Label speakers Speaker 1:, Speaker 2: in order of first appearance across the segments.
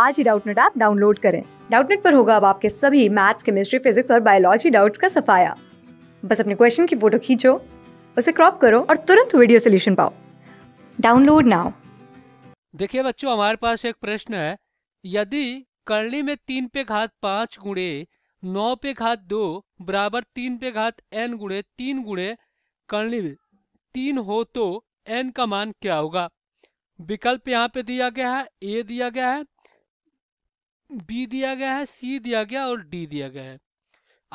Speaker 1: आज ही Doubtnut app download करें डाउटनेट पर होगा अब आपके सभी मैथ्स केमिस्ट्री फिजिक्स और बायोलॉजी डाउट्स का सफाया बस अपने क्वेश्चन की फोटो खींचो उसे क्रॉप करो और तुरंत वीडियो सोल्यूशन पाओ डाउनलोड नाउ
Speaker 2: देखिए बच्चों हमारे पास एक प्रश्न है यदि करली में तीन पे घात पांच गुणे नौ पे घात दो बराबर तीन पे घात एन गुणे तीन गुणे कर्णी तीन हो तो एन का मान क्या होगा विकल्प यहाँ पे दिया गया है ए दिया गया है बी दिया गया है सी दिया गया और डी दिया गया है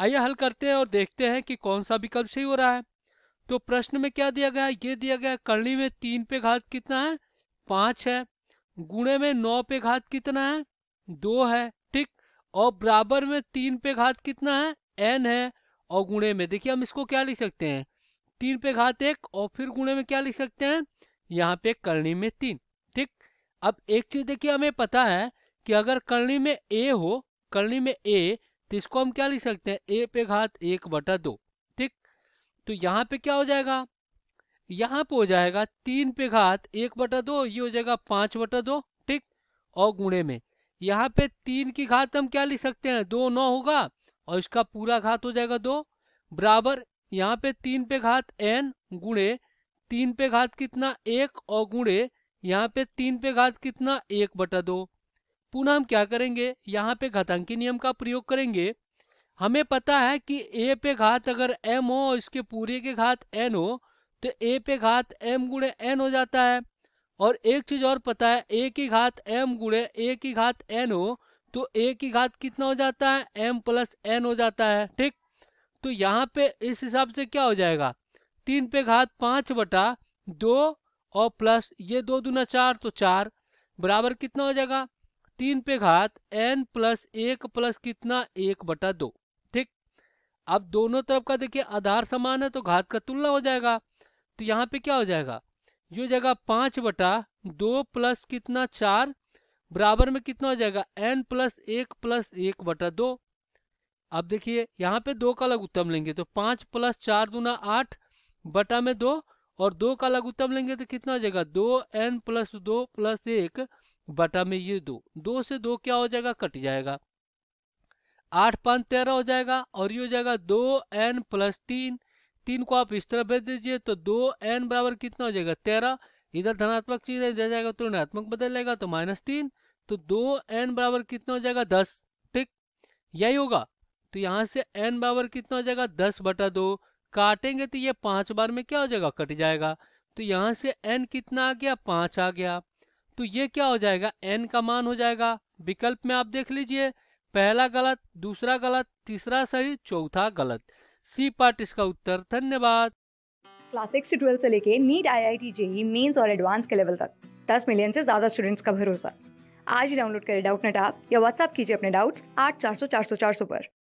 Speaker 2: आइए हल करते हैं और देखते हैं कि कौन सा विकल्प सही हो रहा है तो प्रश्न में क्या दिया गया है ये दिया गया है कर्णी में तीन पे घात कितना है पांच है गुणे में नौ पे घात कितना है दो है ठीक और बराबर में तीन पे घात कितना है एन है और गुणे में देखिए हम इसको क्या लिख सकते हैं तीन पे घात एक और फिर गुणे में क्या लिख सकते हैं यहाँ पे कर्णी में तीन ठीक अब एक चीज देखिए हमें पता है कि अगर कर्णी में ए हो करणी में ए तो इसको हम क्या लिख सकते हैं ए पे घात एक बटा दो ठीक तो यहाँ पे क्या हो जाएगा यहाँ पे हो जाएगा तीन पे घात एक बटा दो ये हो जाएगा पाँच बटा दो ठीक और गुणे में यहाँ पे तीन की घात हम क्या लिख सकते हैं दो नौ होगा और इसका पूरा घात हो जाएगा दो बराबर यहाँ पे तीन पे घात एन गुणे तीन पे घात कितना एक और गुणे यहाँ पे तीन पे घात कितना एक बटा दो पुनः हम क्या करेंगे यहाँ पे घातांकी नियम का प्रयोग करेंगे हमें पता है कि ए पे घात अगर एम हो और इसके पूरे के घात एन हो तो ए पे घात एम गुड़े एन हो जाता है और एक चीज और पता है ए की घात एम गुड़े ए की घात एन हो तो ए की घात कितना हो जाता है एम प्लस एन हो जाता है ठीक तो यहाँ पे इस हिसाब से क्या हो जाएगा तीन पे घात पाँच बटा दो और प्लस ये दो दूना चार तो चार बराबर कितना हो जाएगा तीन पे घात एन प्लस एक प्लस कितना एक बटा दो ठीक अब दोनों तरफ का देखिए आधार समान है तो घात का तुलना हो जाएगा तो यहाँ पे क्या हो जाएगा ये हो जाएगा पांच बटा दो प्लस कितना चार बराबर में कितना हो जाएगा एन प्लस एक प्लस एक बटा दो अब देखिए यहाँ पे दो का उत्तम लेंगे तो पाँच प्लस चार दूना आठ बटा में दो और दो का उत्तम लेंगे तो कितना हो जाएगा दो एन प्लस दो प्लस एक बटा में ये दो दो से दो क्या हो जाएगा कट जाएगा आठ पाँच तेरह हो जाएगा और ये हो जाएगा दो एन प्लस तीन तीन को आप इस तरह भेज दीजिए तो दो एन बराबर कितना हो जाएगा तेरह इधर धनात्मक चीज है जाएगा तो ऋणात्मक बदल जाएगा तो माइनस तीन तो दो एन बराबर कितना हो जाएगा दस ठीक यही होगा तो यहाँ से एन बराबर कितना हो जाएगा दस बटा दो काटेंगे तो ये पांच बार में क्या हो जाएगा कट जाएगा तो यहाँ से एन कितना आ गया पांच आ गया तो ये क्या हो जाएगा एन का मान हो जाएगा विकल्प में आप देख लीजिए पहला गलत दूसरा गलत तीसरा सही चौथा गलत सी पार्ट इसका उत्तर धन्यवाद
Speaker 1: क्लास सिक्स से ट्वेल्व से लेके NEET I I T JEE mains और एडवांस के लेवल तक दस मिलियन से ज्यादा स्टूडेंट्स का भरोसा आज ही डाउनलोड करें डाउट नेट आप या व्हाट्सअप कीजिए अपने डाउट्स आठ चार सौ चार सौ चार सौ पर